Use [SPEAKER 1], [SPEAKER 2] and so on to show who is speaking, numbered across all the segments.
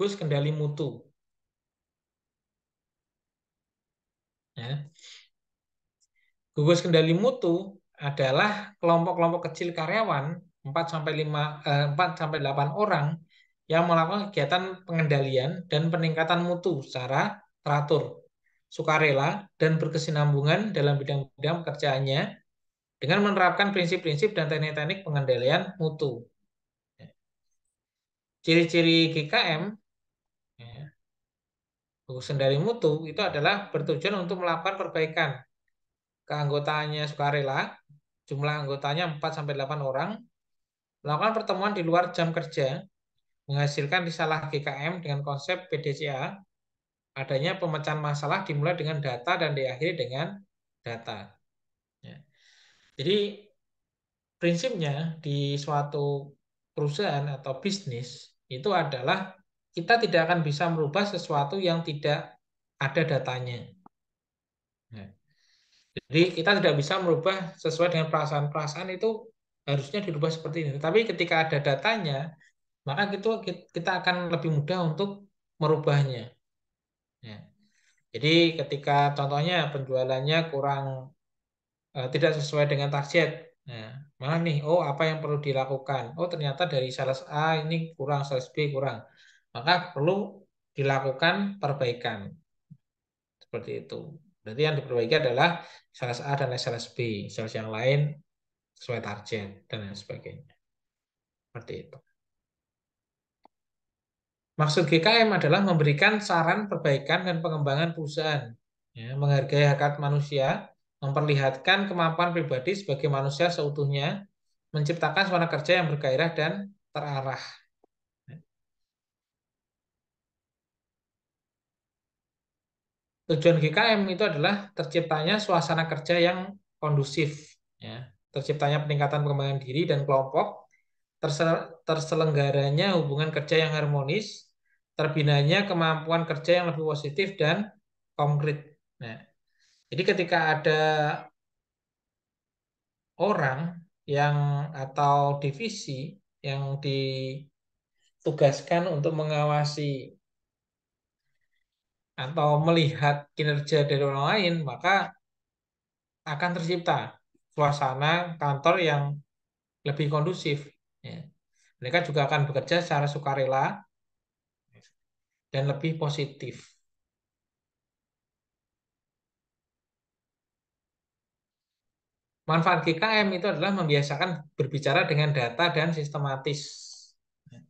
[SPEAKER 1] gugus kendali mutu. Ya. Gugus kendali mutu adalah kelompok-kelompok kecil karyawan 4 sampai 5 4 eh, sampai 8 orang yang melakukan kegiatan pengendalian dan peningkatan mutu secara teratur, sukarela dan berkesinambungan dalam bidang-bidang pekerjaannya dengan menerapkan prinsip-prinsip dan teknik-teknik pengendalian mutu. Ya. Ciri-ciri GKM Sendiri mutu itu adalah bertujuan untuk melakukan perbaikan. Keanggotaannya sukarela, jumlah anggotanya 4-8 orang, melakukan pertemuan di luar jam kerja, menghasilkan risalah GKM dengan konsep PDCA, adanya pemecahan masalah dimulai dengan data dan diakhiri dengan data. Ya. Jadi prinsipnya di suatu perusahaan atau bisnis itu adalah kita tidak akan bisa merubah sesuatu yang tidak ada datanya. Ya. Jadi kita tidak bisa merubah sesuai dengan perasaan-perasaan itu harusnya dirubah seperti ini. Tapi ketika ada datanya, maka itu kita akan lebih mudah untuk merubahnya. Ya. Jadi ketika contohnya penjualannya kurang eh, tidak sesuai dengan target, nah, malah nih, oh apa yang perlu dilakukan? Oh ternyata dari sales A ini kurang, sales B kurang maka perlu dilakukan perbaikan. Seperti itu. Berarti yang diperbaiki adalah sales A dan sales B. Sales yang lain sesuai target dan lain sebagainya. Seperti itu. Maksud GKM adalah memberikan saran perbaikan dan pengembangan perusahaan, ya, menghargai hak manusia, memperlihatkan kemampuan pribadi sebagai manusia seutuhnya, menciptakan suara kerja yang bergairah dan terarah. Tujuan GKM itu adalah terciptanya suasana kerja yang kondusif, ya. terciptanya peningkatan pengembangan diri dan kelompok, terselenggaranya hubungan kerja yang harmonis, terbinanya kemampuan kerja yang lebih positif dan konkret. Nah, jadi ketika ada orang yang atau divisi yang ditugaskan untuk mengawasi atau melihat kinerja dari orang lain, maka akan tercipta suasana kantor yang lebih kondusif. Ya. Mereka juga akan bekerja secara sukarela dan lebih positif. Manfaat GKM itu adalah membiasakan berbicara dengan data dan sistematis. Ya.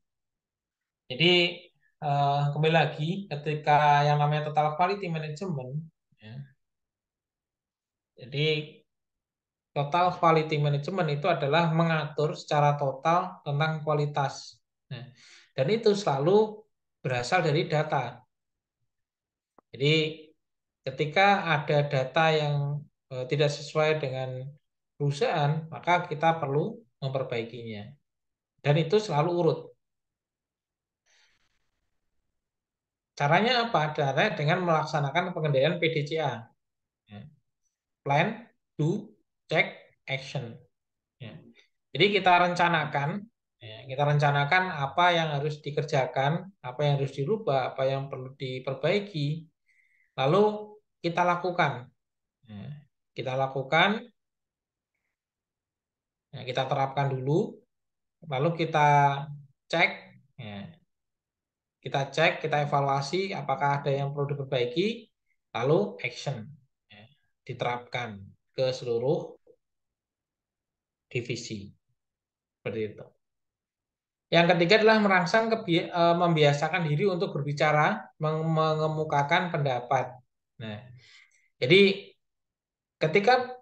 [SPEAKER 1] Jadi uh, kembali lagi ketika yang namanya total quality management ya. Jadi total quality management itu adalah mengatur secara total tentang kualitas. Nah, dan itu selalu berasal dari data. Jadi ketika ada data yang uh, tidak sesuai dengan perusahaan, maka kita perlu memperbaikinya. Dan itu selalu urut. Caranya apa? Caranya dengan melaksanakan pengendalian PDCA. Ya. Plan, do, check, action. Ya. Jadi kita rencanakan, ya, kita rencanakan apa yang harus dikerjakan, apa yang harus dirubah, apa yang perlu diperbaiki. Lalu kita lakukan. Kita lakukan, kita terapkan dulu, lalu kita cek kita cek, kita evaluasi apakah ada yang perlu diperbaiki, lalu action ya, diterapkan ke seluruh divisi. Seperti itu. Yang ketiga adalah merangsang e, membiasakan diri untuk berbicara, mengemukakan pendapat. Nah, jadi ketika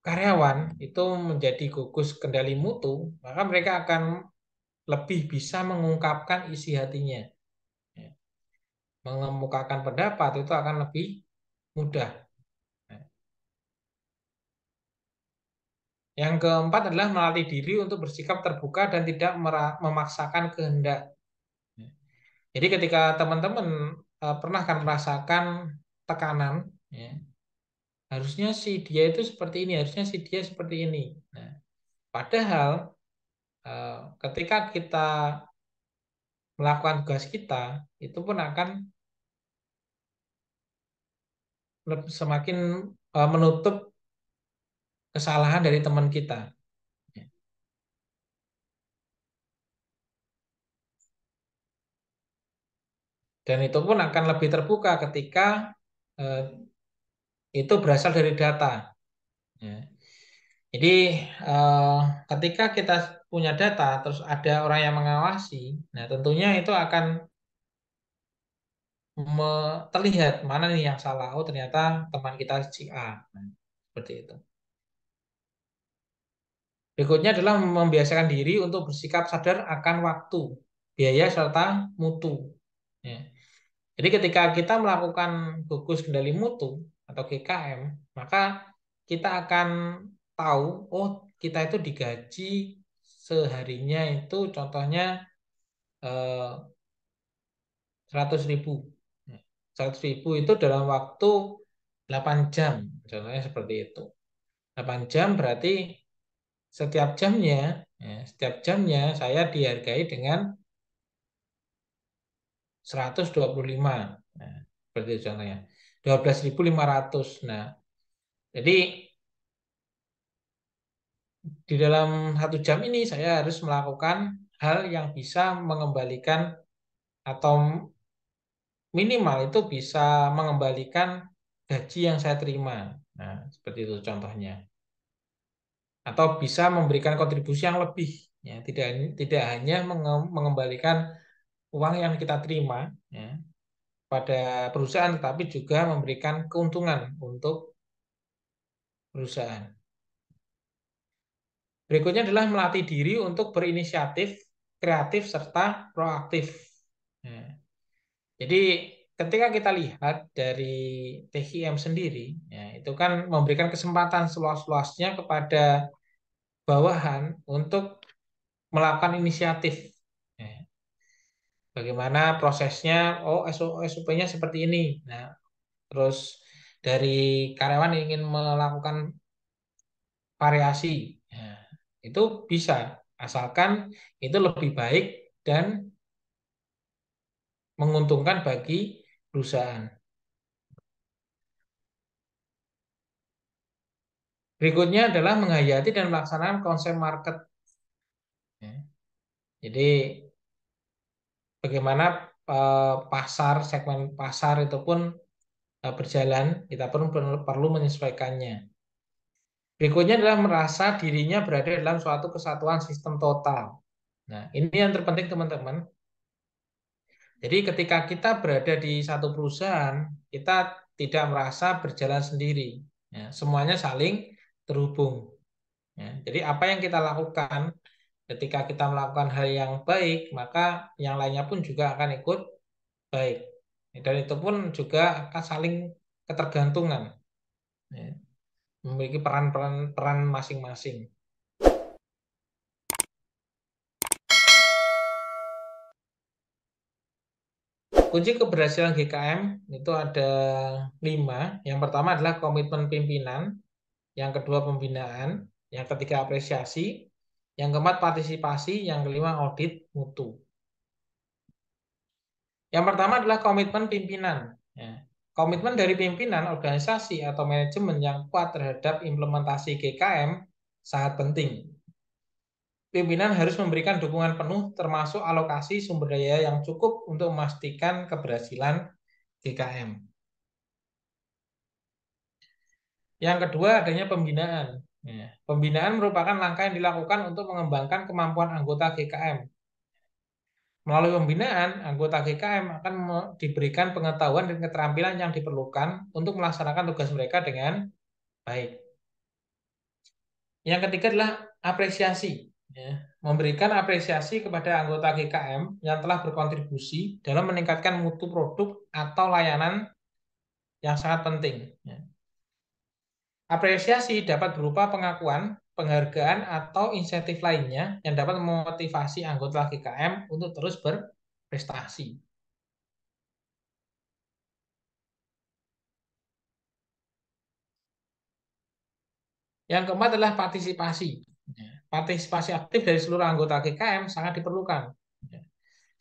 [SPEAKER 1] karyawan itu menjadi gugus kendali mutu, maka mereka akan lebih bisa mengungkapkan isi hatinya. Ya. Mengemukakan pendapat itu akan lebih mudah. Ya. Yang keempat adalah melatih diri untuk bersikap terbuka dan tidak memaksakan kehendak. Ya. Jadi ketika teman-teman eh, pernah akan merasakan tekanan, ya, harusnya si dia itu seperti ini, harusnya si dia seperti ini. Nah, padahal Eh, ketika kita melakukan tugas kita, itu pun akan semakin eh, menutup kesalahan dari teman kita. Dan itu pun akan lebih terbuka ketika eh, itu berasal dari data. Ya. Jadi eh, ketika kita punya data, terus ada orang yang mengawasi, nah tentunya itu akan terlihat mana nih yang salah. Oh ternyata teman kita si A, nah, seperti itu. Berikutnya adalah membiasakan diri untuk bersikap sadar akan waktu, biaya serta mutu. Ya. Jadi ketika kita melakukan gugus kendali mutu atau GKM, maka kita akan tahu oh kita itu digaji seharinya itu contohnya eh, seratus eh, ribu nah, seratus ribu itu dalam waktu 8 jam contohnya seperti itu 8 jam berarti setiap jamnya ya, setiap jamnya saya dihargai dengan 125 nah, seperti itu contohnya 12.500 nah jadi di dalam satu jam ini saya harus melakukan hal yang bisa mengembalikan atau minimal itu bisa mengembalikan gaji yang saya terima. Nah, seperti itu contohnya. Atau bisa memberikan kontribusi yang lebih, ya, tidak tidak hanya mengembalikan uang yang kita terima ya, pada perusahaan, tapi juga memberikan keuntungan untuk perusahaan. Berikutnya adalah melatih diri untuk berinisiatif, kreatif, serta proaktif. Nah, jadi ketika kita lihat dari TKM sendiri, ya, itu kan memberikan kesempatan seluas-luasnya kepada bawahan untuk melakukan inisiatif. Nah, bagaimana prosesnya, oh SOP-nya seperti ini. Nah, terus dari karyawan ingin melakukan variasi itu bisa, asalkan itu lebih baik dan menguntungkan bagi perusahaan. Berikutnya adalah menghayati dan melaksanakan konsep market. Ya. Jadi bagaimana eh, pasar segmen pasar itu pun eh, berjalan, kita pun perlu menyesuaikannya. Berikutnya adalah merasa dirinya berada dalam suatu kesatuan sistem total. Nah, ini yang terpenting teman-teman. Jadi ketika kita berada di satu perusahaan, kita tidak merasa berjalan sendiri. Ya, semuanya saling terhubung. Ya, jadi apa yang kita lakukan, ketika kita melakukan hal yang baik, maka yang lainnya pun juga akan ikut baik. Dan itu pun juga akan saling ketergantungan. Ya memiliki peran-peran peran peran masing masing Kunci keberhasilan GKM itu ada lima. Yang pertama adalah komitmen pimpinan, yang kedua pembinaan, yang ketiga apresiasi, yang keempat partisipasi, yang kelima audit mutu. Yang pertama adalah komitmen pimpinan. Ya. Komitmen dari pimpinan organisasi atau manajemen yang kuat terhadap implementasi GKM sangat penting. Pimpinan harus memberikan dukungan penuh termasuk alokasi sumber daya yang cukup untuk memastikan keberhasilan GKM. Yang kedua adanya pembinaan. Ya, pembinaan merupakan langkah yang dilakukan untuk mengembangkan kemampuan anggota GKM Melalui pembinaan, anggota GKM akan diberikan pengetahuan dan keterampilan yang diperlukan untuk melaksanakan tugas mereka dengan baik. Yang ketiga adalah apresiasi. Ya. memberikan apresiasi kepada anggota GKM yang telah berkontribusi dalam meningkatkan mutu produk atau layanan yang sangat penting. Ya. Apresiasi dapat berupa pengakuan penghargaan atau insentif lainnya yang dapat memotivasi anggota GKM untuk terus berprestasi. Yang keempat adalah partisipasi. Partisipasi aktif dari seluruh anggota GKM sangat diperlukan.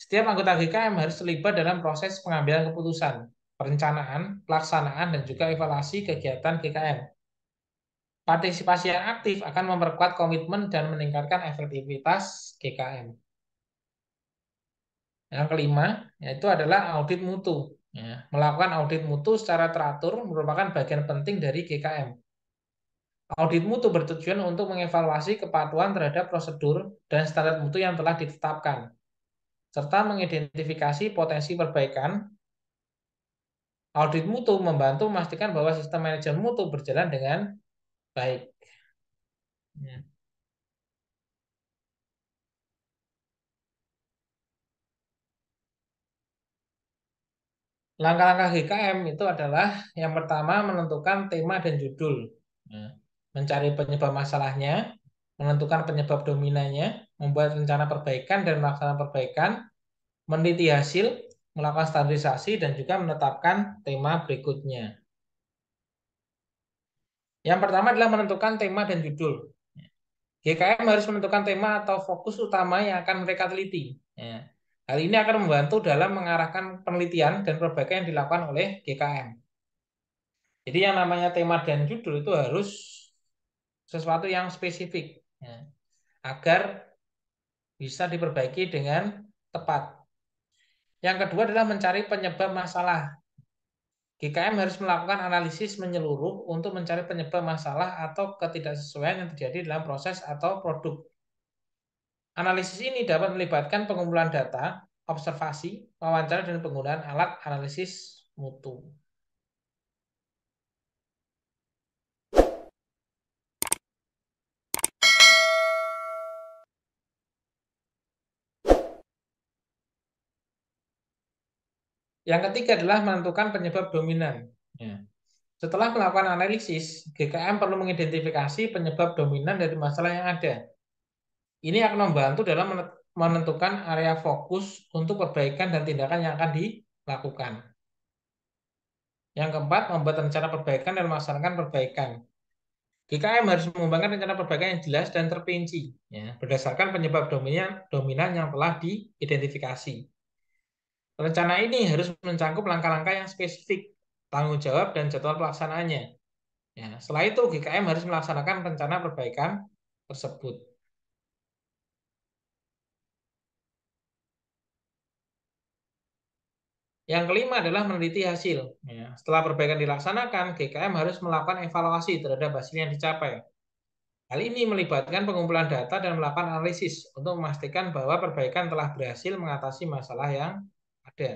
[SPEAKER 1] Setiap anggota GKM harus terlibat dalam proses pengambilan keputusan, perencanaan, pelaksanaan, dan juga evaluasi kegiatan GKM Partisipasi yang aktif akan memperkuat komitmen dan meningkatkan efektivitas GKM. Yang kelima yaitu adalah audit mutu. Ya, melakukan audit mutu secara teratur merupakan bagian penting dari GKM. Audit mutu bertujuan untuk mengevaluasi kepatuhan terhadap prosedur dan standar mutu yang telah ditetapkan, serta mengidentifikasi potensi perbaikan. Audit mutu membantu memastikan bahwa sistem manajemen mutu berjalan dengan Baik. Ya. Langkah-langkah GKM itu adalah yang pertama menentukan tema dan judul, ya. mencari penyebab masalahnya, menentukan penyebab dominannya, membuat rencana perbaikan dan melaksanakan perbaikan, meneliti hasil, melakukan standarisasi, dan juga menetapkan tema berikutnya. Yang pertama adalah menentukan tema dan judul. GKM harus menentukan tema atau fokus utama yang akan mereka teliti. Ya. Hal ini akan membantu dalam mengarahkan penelitian dan perbaikan yang dilakukan oleh GKM. Jadi yang namanya tema dan judul itu harus sesuatu yang spesifik ya, agar bisa diperbaiki dengan tepat. Yang kedua adalah mencari penyebab masalah. GKM harus melakukan analisis menyeluruh untuk mencari penyebab masalah atau ketidaksesuaian yang terjadi dalam proses atau produk. Analisis ini dapat melibatkan pengumpulan data, observasi, wawancara, dan penggunaan alat analisis mutu. Yang ketiga adalah menentukan penyebab dominan. Ya. Setelah melakukan analisis, GKM perlu mengidentifikasi penyebab dominan dari masalah yang ada. Ini akan membantu dalam menentukan area fokus untuk perbaikan dan tindakan yang akan dilakukan. Yang keempat, membuat rencana perbaikan dan melaksanakan perbaikan. GKM harus mengembangkan rencana perbaikan yang jelas dan terpinci, ya, berdasarkan penyebab dominan, dominan yang telah diidentifikasi. Rencana ini harus mencakup langkah-langkah yang spesifik, tanggung jawab, dan jadwal pelaksanaannya. Ya, setelah itu, GKM harus melaksanakan rencana perbaikan tersebut. Yang kelima adalah meneliti hasil. Ya, setelah perbaikan dilaksanakan, GKM harus melakukan evaluasi terhadap hasil yang dicapai. Hal ini melibatkan pengumpulan data dan melakukan analisis untuk memastikan bahwa perbaikan telah berhasil mengatasi masalah yang ada.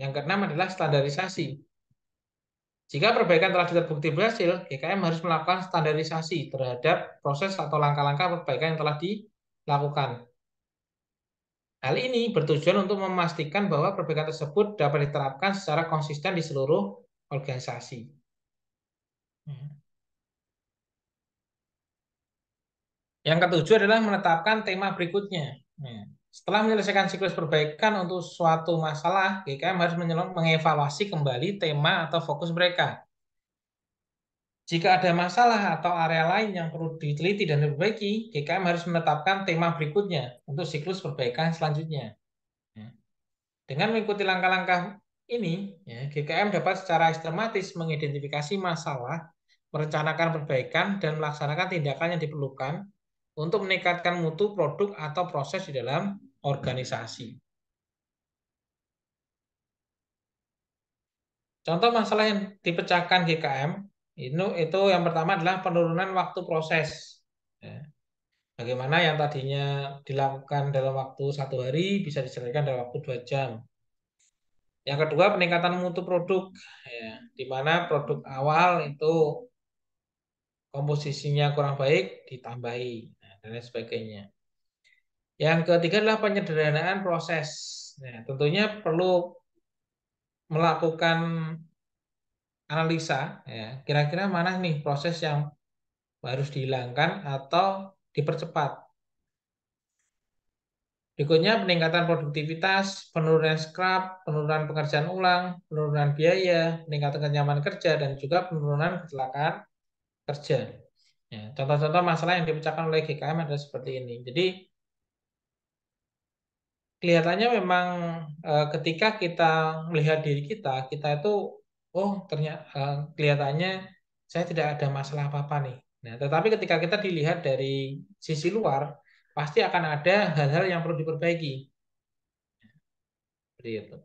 [SPEAKER 1] Yang keenam adalah standarisasi. Jika perbaikan telah terbukti berhasil, GKM harus melakukan standarisasi terhadap proses atau langkah-langkah perbaikan yang telah dilakukan. Hal ini bertujuan untuk memastikan bahwa perbaikan tersebut dapat diterapkan secara konsisten di seluruh organisasi. Yang ketujuh adalah menetapkan tema berikutnya. Nah, setelah menyelesaikan siklus perbaikan untuk suatu masalah, GKM harus mengevaluasi kembali tema atau fokus mereka. Jika ada masalah atau area lain yang perlu diteliti dan diperbaiki, GKM harus menetapkan tema berikutnya untuk siklus perbaikan selanjutnya. Ya. Dengan mengikuti langkah-langkah ini, ya, GKM dapat secara sistematis mengidentifikasi masalah, merencanakan perbaikan, dan melaksanakan tindakan yang diperlukan untuk meningkatkan mutu produk atau proses di dalam organisasi. Contoh masalah yang dipecahkan GKM itu, itu yang pertama adalah penurunan waktu proses. Ya. Bagaimana yang tadinya dilakukan dalam waktu satu hari bisa diselesaikan dalam waktu dua jam. Yang kedua peningkatan mutu produk, ya, di mana produk awal itu komposisinya kurang baik ditambahi dan lain sebagainya. Yang ketiga adalah penyederhanaan proses. Nah, tentunya perlu melakukan analisa, kira ya. kira-kira mana nih proses yang harus dihilangkan atau dipercepat. Berikutnya peningkatan produktivitas, penurunan scrap, penurunan pekerjaan ulang, penurunan biaya, peningkatan kenyamanan kerja, dan juga penurunan kecelakaan kerja contoh ya, contoh-contoh masalah yang dipecahkan oleh GKM adalah seperti ini. Jadi kelihatannya memang e, ketika kita melihat diri kita, kita itu oh ternyata e, eh, kelihatannya saya tidak ada masalah apa-apa nih. Nah, tetapi ketika kita dilihat dari sisi luar, pasti akan ada hal-hal yang perlu diperbaiki. Seperti itu.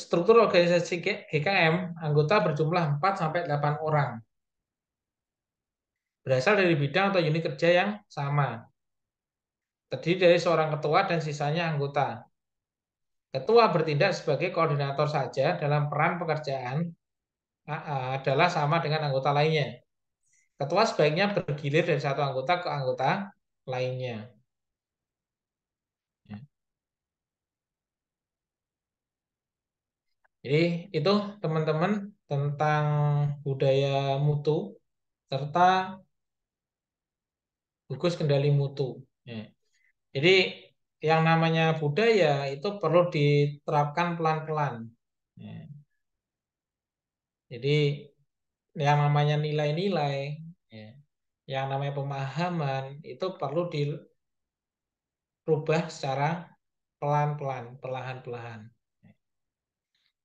[SPEAKER 1] struktur organisasi GKM anggota berjumlah 4 sampai 8 orang. Berasal dari bidang atau unit kerja yang sama. Terdiri dari seorang ketua dan sisanya anggota. Ketua bertindak sebagai koordinator saja dalam peran pekerjaan adalah sama dengan anggota lainnya. Ketua sebaiknya bergilir dari satu anggota ke anggota lainnya. Jadi itu teman-teman tentang budaya mutu serta gugus kendali mutu. Ya. Jadi yang namanya budaya itu perlu diterapkan pelan-pelan. Ya. Jadi yang namanya nilai-nilai, ya. yang namanya pemahaman itu perlu dirubah secara pelan-pelan, perlahan-pelahan.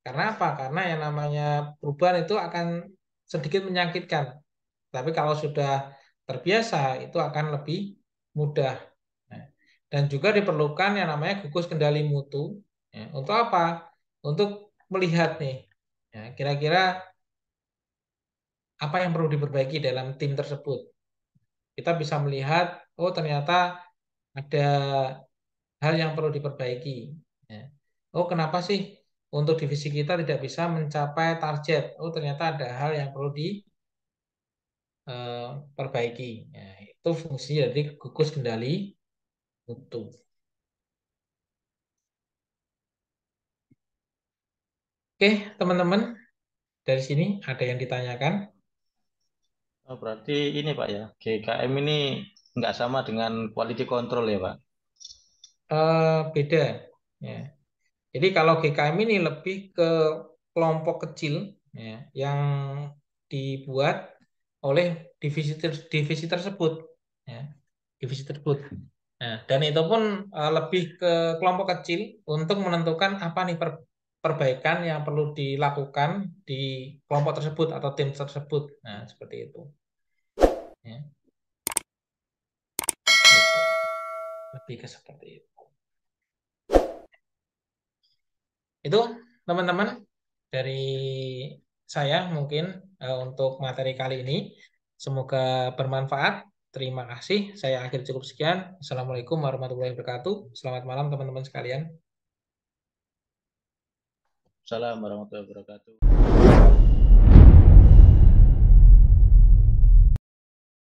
[SPEAKER 1] Karena apa? Karena yang namanya perubahan itu akan sedikit menyakitkan. Tapi kalau sudah terbiasa itu akan lebih mudah. Nah, dan juga diperlukan yang namanya gugus kendali mutu. Ya, untuk apa? Untuk melihat nih, ya, kira-kira apa yang perlu diperbaiki dalam tim tersebut. Kita bisa melihat, oh ternyata ada hal yang perlu diperbaiki. Ya. Oh kenapa sih untuk divisi kita tidak bisa mencapai target. Oh, ternyata ada hal yang perlu diperbaiki. Eh, nah, itu fungsi dari gugus kendali mutu. Oke, teman-teman, dari sini ada yang ditanyakan? Oh, berarti ini Pak ya, GKM ini nggak sama dengan quality control ya Pak? Uh, beda. Ya. Jadi kalau GKM ini lebih ke kelompok kecil ya, yang dibuat oleh divisi ter, divisi tersebut, ya, divisi tersebut. Nah, dan itu pun uh, lebih ke kelompok kecil untuk menentukan apa nih per, perbaikan yang perlu dilakukan di kelompok tersebut atau tim tersebut. Nah, seperti itu. Ya. Gitu. Lebih ke seperti itu. itu teman-teman dari saya mungkin uh, untuk materi kali ini. Semoga bermanfaat. Terima kasih. Saya akhir cukup sekian. Assalamualaikum warahmatullahi wabarakatuh. Selamat malam teman-teman sekalian. Assalamualaikum warahmatullahi wabarakatuh.